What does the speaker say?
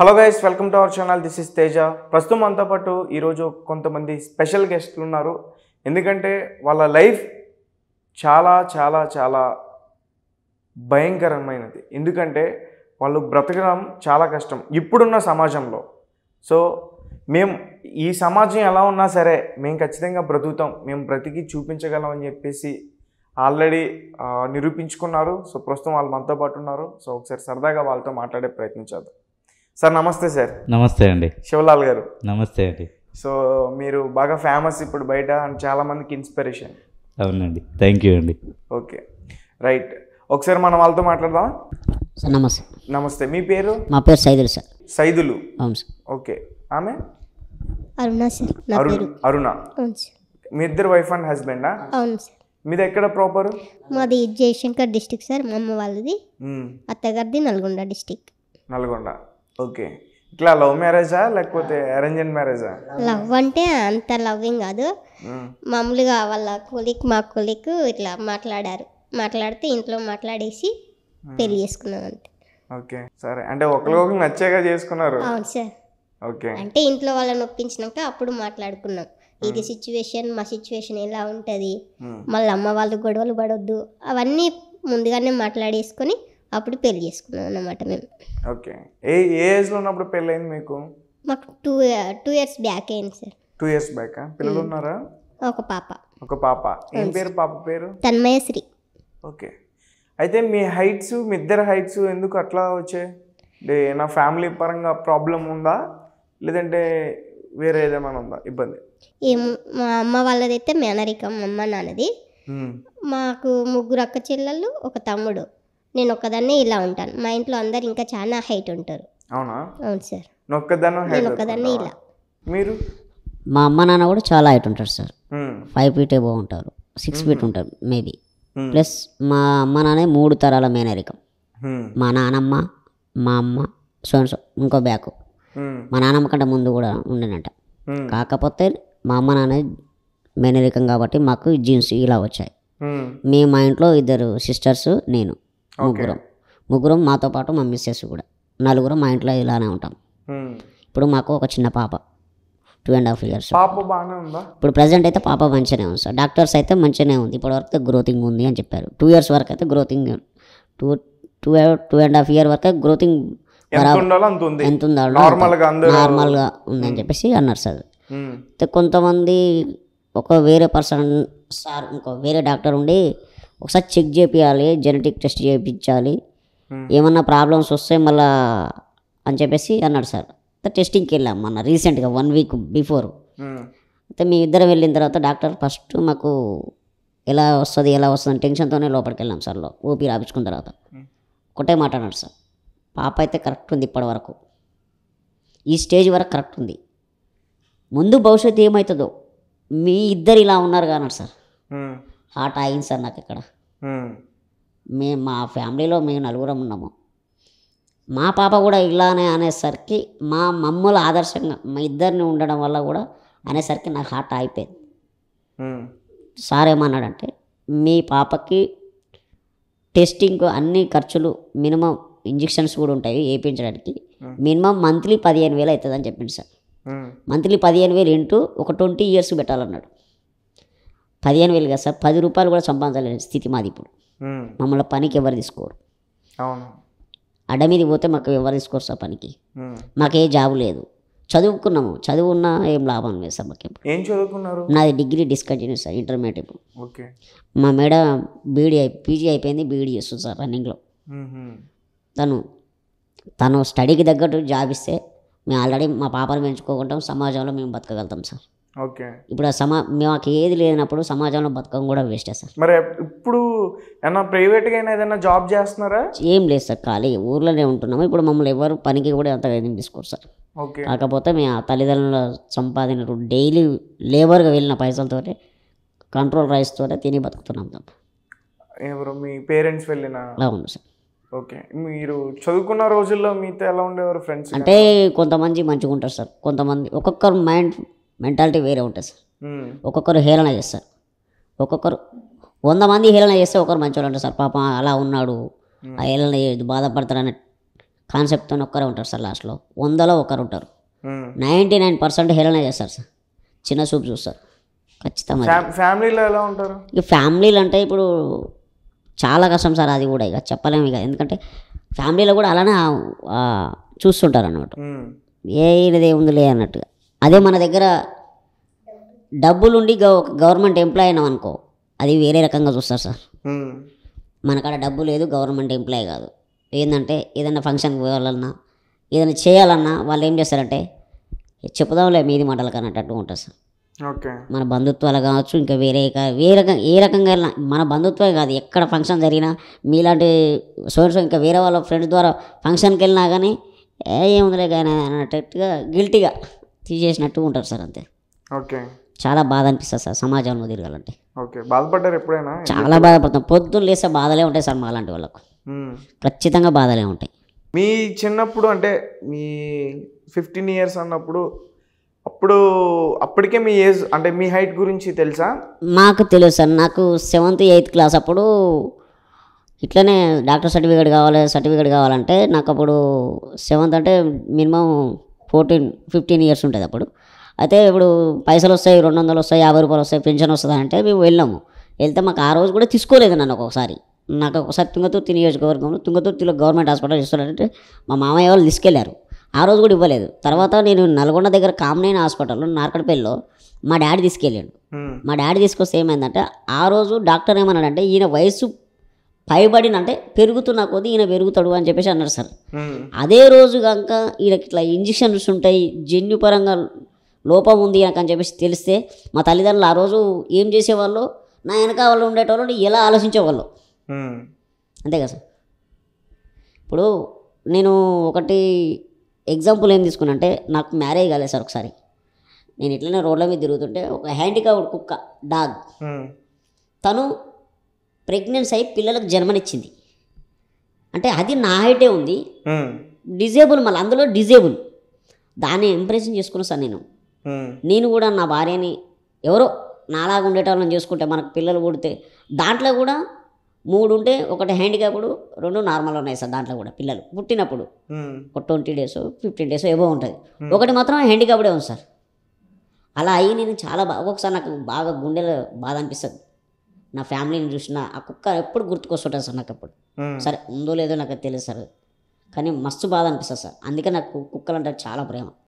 Hello guys welcome to our channel this is Teja ప్రస్తుతం అంతా పాటు ఈరోజు కొంతమంది స్పెషల్ గెస్ట్లు ఉన్నారు ఎందుకంటే వాళ్ళ లైఫ్ చాలా చాలా చాలా భయంకరమైనది ఎందుకంటే వాళ్ళు బ్రతకడం చాలా కష్టం ఇప్పుడున్న సమాజంలో సో మేము ఈ సమాజం ఎలా ఉన్నా సరే మేము ఖచ్చితంగా బ్రతుకుతాం మేము బ్రతికి చూపించగలం అని చెప్పేసి ఆల్రెడీ నిరూపించుకున్నారు సో ప్రస్తుతం వాళ్ళు మనతో పాటు ఉన్నారు సో ఒకసారి సరదాగా వాళ్ళతో మాట్లాడే ప్రయత్నించారు సార్ నమస్తే సార్ నమస్తే అండి శివలాల్ గారు నమస్తే అండి సో మీరు బాగా ఫేమస్ ఇప్పుడు బయట అండ్ చాలామందికి ఇన్స్పిరేషన్ అవునండి థ్యాంక్ యూ అండి ఓకే రైట్ ఒకసారి మనం వాళ్ళతో మాట్లాడదామా సార్ నమస్తే నమస్తే మీ పేరు నా పేరు సైదులు సార్ సైదులు అవును సార్ ఓకే ఆమె అరుణ సార్ అరుణ అవును మీ ఇద్దరు వైఫ్ అండ్ హస్బెండా అవును సార్ మీది ఎక్కడ ప్రాపర్ మాది జయశంకర్ డిస్టిక్ సార్ మా అమ్మ వాళ్ళది అత్తగారిది నల్గొండ డిస్టిక్ నల్గొండ ఓకే ఇట్లా లవ్ మ్యారేజా లేకపోతే అరేంజ్ మ్యారేజా లవ్ అంటే అంత లవ్వింగ్ కాదు మామూలుగా వాళ్ళ కొలిక్ మా కొలిక్ ఇట్లా మాట్లాడారు మాట్లాడితే ఇంట్లో మాట్లాడేసి పెళ్లి చేసుకున్నాం అంతే ఓకే సరే అంటే ఒకరికొకరు నచ్చేగా చేసుకున్నారు అవును సార్ ఓకే అంటే ఇంట్లో వాళ్ళని ఒప్పించినాక అప్పుడు మాట్లాడుకున్నాం ఇది సిచ్యువేషన్ మా సిచ్యువేషన్ ఎలా ఉంటుంది మళ్ళీ అమ్మ వాళ్ళు గొడవలు పడవద్దు అవన్నీ ముందుగానే మాట్లాడేసుకొని అప్పుడు పెళ్లి చేసుకున్నాం అనమాట మేము ఓకే ఏ ఏ ఏజ్లో ఉన్నప్పుడు పెళ్లి అయింది మీకు మాకు టూ టూ ఇయర్స్ బ్యాక్ అయింది సార్ టూ ఇయర్స్ బ్యాక్ పిల్లలు ఉన్నారా ఒక పాప ఒక పాప ఏం పేరు పాప పేరు తన్మయశ్రీ ఓకే అయితే మీ హైట్స్ మీ ఇద్దరు హైట్స్ ఎందుకు అట్లా వచ్చాయి నా ఫ్యామిలీ పరంగా ప్రాబ్లం ఉందా లేదంటే వేరే ఏదేమైనా ఉందా ఇబ్బంది ఏం మా అమ్మ వాళ్ళది అయితే మేనరికం అమ్మ నాన్నది మాకు ముగ్గురు అక్క చెల్లెళ్ళు ఒక తమ్ముడు నేను ఒక్కదాన్నే ఇలా ఉంటాను మా ఇంట్లో అందరు ఇంకా చాలా హైట్ ఉంటారు అవునా అవును సార్ నేను ఒక్కదాన్నే ఇలా మీరు మా అమ్మ నాన్న కూడా చాలా హైట్ ఉంటారు సార్ ఫైవ్ ఫీట్ బాగుంటారు సిక్స్ ఫీట్ ఉంటారు మేబీ ప్లస్ మా అమ్మ నాన్న మూడు తరాల మేనరికం మా నానమ్మ మా అమ్మ సో ఇంకో బ్యాక్ మా నానమ్మ కంటే ముందు కూడా ఉండేనంట కాకపోతే మా అమ్మ నాన్న మేనరికం కాబట్టి మాకు జీన్స్ ఇలా వచ్చాయి మేము మా ఇంట్లో ఇద్దరు సిస్టర్స్ నేను ముగ్గురం ముగ్గురం మాతో పాటు మా మిస్సెస్ కూడా నలుగురం మా ఇంట్లో ఇలానే ఉంటాం ఇప్పుడు మాకు ఒక చిన్న పాప టూ అండ్ హాఫ్ ఇయర్స్ ఇప్పుడు ప్రజెంట్ అయితే పాప మంచిగానే ఉంది సార్ డాక్టర్స్ అయితే మంచిగానే ఉంది ఇప్పటి వరకు గ్రోతింగ్ ఉంది అని చెప్పారు టూ ఇయర్స్ వరకు అయితే growing two two two and half year వరకు గ్రోతింగ్ ఎంత ఉందో నార్మల్గా ఉందని చెప్పేసి అన్నారు సార్ కొంతమంది ఒక వేరే పర్సన్ సార్ ఇంకో వేరే డాక్టర్ ఉండి ఒకసారి చెక్ చేపించాలి జెనెటిక్ టెస్ట్ చేయించాలి ఏమన్నా ప్రాబ్లమ్స్ వస్తే మళ్ళా అని చెప్పేసి అన్నాడు సార్ టెస్టింగ్కి వెళ్ళాం మన రీసెంట్గా వన్ వీక్ బిఫోర్ అయితే మీ ఇద్దరం వెళ్ళిన తర్వాత డాక్టర్ ఫస్ట్ మాకు ఎలా వస్తుంది ఎలా వస్తుంది టెన్షన్తోనే లోపలికి వెళ్ళాం సార్ ఓపీ రాపించుకున్న తర్వాత hmm. ఒకటే మాట అన్నాడు సార్ పాప అయితే కరెక్ట్ ఉంది ఇప్పటి వరకు ఈ స్టేజ్ వరకు కరెక్ట్ ఉంది ముందు భవిష్యత్తు ఏమవుతుందో మీ ఇద్దరు ఇలా ఉన్నారు కానడు సార్ hmm. హాట్ అయింది సార్ నాకు ఇక్కడ మేము మా ఫ్యామిలీలో మేము నలుగురం ఉన్నాము మా పాప కూడా ఇలానే అనేసరికి మా మమ్మల ఆదర్శంగా మా ఇద్దరిని ఉండడం వల్ల కూడా అనేసరికి నాకు హార్ట్ అయిపోయింది సార్ ఏమన్నాడంటే మీ పాపకి టెస్టింగ్ అన్ని ఖర్చులు మినిమం ఇంజెక్షన్స్ కూడా ఉంటాయి వేయించడానికి మినిమం మంత్లీ పదిహేను వేలు అవుతుందని చెప్పింది సార్ మంత్లీ పదిహేను వేలు ఇంటూ ఒక ట్వంటీ ఇయర్స్ పెట్టాలన్నాడు పదిహేను వేలు కదా సార్ పది రూపాయలు కూడా సంపాదించలేని స్థితి మాది ఇప్పుడు మమ్మల్ని పనికి ఎవరు తీసుకోరు అడ్డ మీద పోతే మాకు ఎవరు తీసుకోరు సార్ పనికి మాకే జాబు లేదు చదువుకున్నాము చదువున్నా ఏం లాభం లేదు సార్ మాకు ఏం చదువుకున్నారు నాది డిగ్రీ డిస్కంటిన్యూ సార్ ఇంటర్మీడియట్ ఇప్పుడు ఓకే మా మేడం బీడీ పీజీ అయిపోయింది బీడీ చేస్తుంది సార్ రన్నింగ్లో తను తను స్టడీకి తగ్గట్టు జాబ్ ఇస్తే మేము ఆల్రెడీ మా పాపను పెంచుకోకుండా సమాజంలో మేము బతకగలుగుతాం సార్ ఓకే ఇప్పుడు సమా మాకు ఏది లేనప్పుడు సమాజంలో బతకం కూడా వేస్ట్ సార్ మరి ఇప్పుడు ఏమన్నా ప్రైవేట్గా అయినా ఏదైనా జాబ్ చేస్తున్నారా ఏం లేదు సార్ ఖాళీ ఊర్లోనే ఉంటున్నాము ఇప్పుడు మమ్మల్ని ఎవరు పనికి కూడా అంతగా ఏం తీసుకోరు సార్ ఓకే కాకపోతే మేము ఆ తల్లిదండ్రుల సంపాదన డైలీ లేబర్గా వెళ్ళిన పైసలతోనే కంట్రోల్ రైస్తోనే తిని బతుకుతున్నాం తప్ప ఎవరు మీ పేరెంట్స్ వెళ్ళిన అవును సార్ ఓకే మీరు చదువుకున్న రోజుల్లో మీతో ఎలా ఉండేవారు ఫ్రెండ్స్ అంటే కొంతమంది మంచిగా ఉంటారు సార్ కొంతమంది ఒక్కొక్కరు మైండ్ మెంటాలిటీ వేరే ఉంటుంది సార్ ఒక్కొక్కరు హేళన చేస్తారు ఒక్కొక్కరు వంద మంది హేళన చేస్తే ఒకరు వాళ్ళు ఉంటారు సార్ పాప అలా ఉన్నాడు ఆ హేళన బాధపడతారు అనే కాన్సెప్ట్తో ఒక్కరే ఉంటారు సార్ లాస్ట్లో వందలో ఒకరు ఉంటారు నైంటీ నైన్ పర్సెంట్ హేళన చేస్తారు సార్ చిన్న చూపు చూస్తారు ఖచ్చితంగా ఫ్యామిలీలో ఎలా ఉంటారు ఇక ఫ్యామిలీలు అంటే ఇప్పుడు చాలా కష్టం సార్ అది కూడా ఇక చెప్పలేము ఇక ఎందుకంటే ఫ్యామిలీలో కూడా అలానే చూస్తుంటారు అన్నమాట ఏది ఉందిలే అన్నట్టుగా అదే మన దగ్గర డబ్బులుండి గవ గవర్నమెంట్ ఎంప్లాయ్ అయినాం అనుకో అది వేరే రకంగా చూస్తారు సార్ మనకాడ డబ్బు లేదు గవర్నమెంట్ ఎంప్లాయ్ కాదు ఏంటంటే ఏదైనా ఫంక్షన్కి పోవాలన్నా ఏదైనా చేయాలన్నా వాళ్ళు ఏం చేస్తారంటే చెప్పుదాంలే మీది మాటలు కానట్టు ఉంటుంది సార్ ఓకే మన బంధుత్వాలు కావచ్చు ఇంకా వేరే వేరే రకం ఏ రకంగా వెళ్ళినా మన బంధుత్వమే కాదు ఎక్కడ ఫంక్షన్ జరిగినా మీలాంటి సోన్సో ఇంకా వేరే వాళ్ళ ఫ్రెండ్స్ ద్వారా ఫంక్షన్కి వెళ్ళినా కానీ ఏముందిలే కానీ అన్నట్టుగా గిల్టీగా తీసేసినట్టు ఉంటారు సార్ అంతే ఓకే చాలా బాధ అనిపిస్తుంది సార్ సమాజంలో తిరగాలంటే ఓకే బాధపడ్డారు ఎప్పుడైనా చాలా బాధపడతాం పొద్దున్న లేస్తే బాధలే ఉంటాయి సార్ మాలాంటి వాళ్ళకు ఖచ్చితంగా బాధలే ఉంటాయి మీ చిన్నప్పుడు అంటే మీ ఫిఫ్టీన్ ఇయర్స్ అన్నప్పుడు అప్పుడు అప్పటికే మీ ఏజ్ అంటే మీ హైట్ గురించి తెలుసా నాకు తెలుసు సార్ నాకు సెవెంత్ ఎయిత్ క్లాస్ అప్పుడు ఇట్లనే డాక్టర్ సర్టిఫికేట్ కావాలి సర్టిఫికేట్ కావాలంటే నాకు అప్పుడు సెవెంత్ అంటే మినిమం ఫోర్టీన్ ఫిఫ్టీన్ ఇయర్స్ ఉంటుంది అప్పుడు అయితే ఇప్పుడు పైసలు వస్తాయి రెండు వందలు వస్తాయి యాభై రూపాయలు వస్తాయి పెన్షన్ వస్తుంది అంటే మేము వెళ్ళాము వెళ్తే మాకు ఆ రోజు కూడా తీసుకోలేదు నన్ను ఒక్కొక్కసారి నాకు ఒకసారి తుంగతుర్తి నియోజకవర్గంలో తుంగతుర్తిలో గవర్నమెంట్ హాస్పిటల్ ఇస్తున్నారంటే మా మామయ్య వాళ్ళు తీసుకెళ్లారు ఆ రోజు కూడా ఇవ్వలేదు తర్వాత నేను నల్గొండ దగ్గర కామనైన హాస్పిటల్లో నార్కడపల్లిలో మా డాడీ తీసుకెళ్ళాడు మా డాడీ తీసుకొస్తే ఏమైందంటే ఆ రోజు డాక్టర్ ఏమన్నాడంటే ఈయన వయసు పైబడిన అంటే పెరుగుతున్న కొద్ది ఈయన పెరుగుతాడు అని చెప్పేసి అన్నారు సార్ అదే రోజు కనుక ఈయనకి ఇట్లా ఇంజక్షన్స్ ఉంటాయి జన్యుపరంగా లోపం ఉంది అని చెప్పేసి తెలిస్తే మా తల్లిదండ్రులు ఆ రోజు ఏం చేసేవాళ్ళు నా వెనక వాళ్ళు ఉండేటోళ్ళు ఎలా ఆలోచించేవాళ్ళు అంతే కదా సార్ ఇప్పుడు నేను ఒకటి ఎగ్జాంపుల్ ఏం తీసుకున్నా అంటే నాకు మ్యారేజ్ కాలేదు సార్ ఒకసారి నేను ఎట్లనే రోడ్ల మీద తిరుగుతుంటే ఒక హ్యాండికాప్డ్ కుక్క డాగ్ తను ప్రెగ్నెన్సీ అయి పిల్లలకు జన్మనిచ్చింది అంటే అది నా హైటే ఉంది డిజేబుల్ మళ్ళీ అందులో డిజేబుల్ దాన్ని ఇంప్రెషన్ చేసుకున్నా సార్ నేను నేను కూడా నా భార్యని ఎవరో నాలాగా ఉండేటోళ్ళని చూసుకుంటే మనకు పిల్లలు పుడితే దాంట్లో కూడా మూడు ఉంటే ఒకటి హ్యాండిక్యాప్డు రెండు నార్మల్ ఉన్నాయి సార్ దాంట్లో కూడా పిల్లలు పుట్టినప్పుడు ఒక ట్వంటీ డేస్ ఫిఫ్టీన్ డేస్ ఏవో ఉంటుంది ఒకటి మాత్రం హ్యాండిక్యాప్డే ఉంది సార్ అలా అయ్యి నేను చాలా బాగా ఒక్కొక్కసారి నాకు బాగా గుండెలో బాధ అనిపిస్తుంది నా ఫ్యామిలీని చూసిన ఆ కుక్క ఎప్పుడు గుర్తుకొస్తుంటుంది సార్ నాకు అప్పుడు సరే ఉందో లేదో నాకు తెలియదు సార్ కానీ మస్తు బాధ అనిపిస్తుంది సార్ అందుకే నాకు కుక్కలు అంటే చాలా ప్రేమ